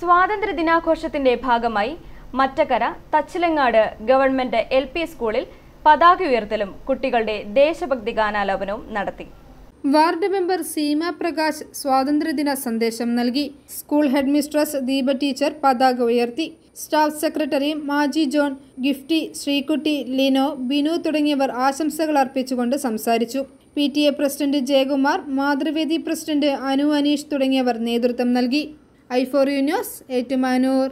സ്വാതന്ത്ര്യ ദിനാഘോഷത്തിന്റെ ഭാഗമായി Mattakkara Thachilangad government L P സ്കൂളിൽ പതാക ഉയർത്തലും കുട്ടികളുടെ ദേശഭക്തി ഗാനാലാപനവും നടത്തി വാർഡ് മെമ്പർ സീമ പ്രകാശ് സ്വാതന്ത്ര്യദിന സന്ദേശം നൽകി school head mistress Deepa teacher പതാക ഉയർത്തി staff secretary Maji John Gifty Sreekutty Lino Binu തുടങ്ങിയവർ ആശംസകൾ അർപ്പിച്ചുകൊണ്ട് സംസാരിച്ചു P president Jayakumar Mathruvedi president Anu Aneesh തുടങ്ങിയവർ നേതൃത്വം നൽകി ഐ ഫോർ യുനോസ് ഏറ്റുമാനൂർ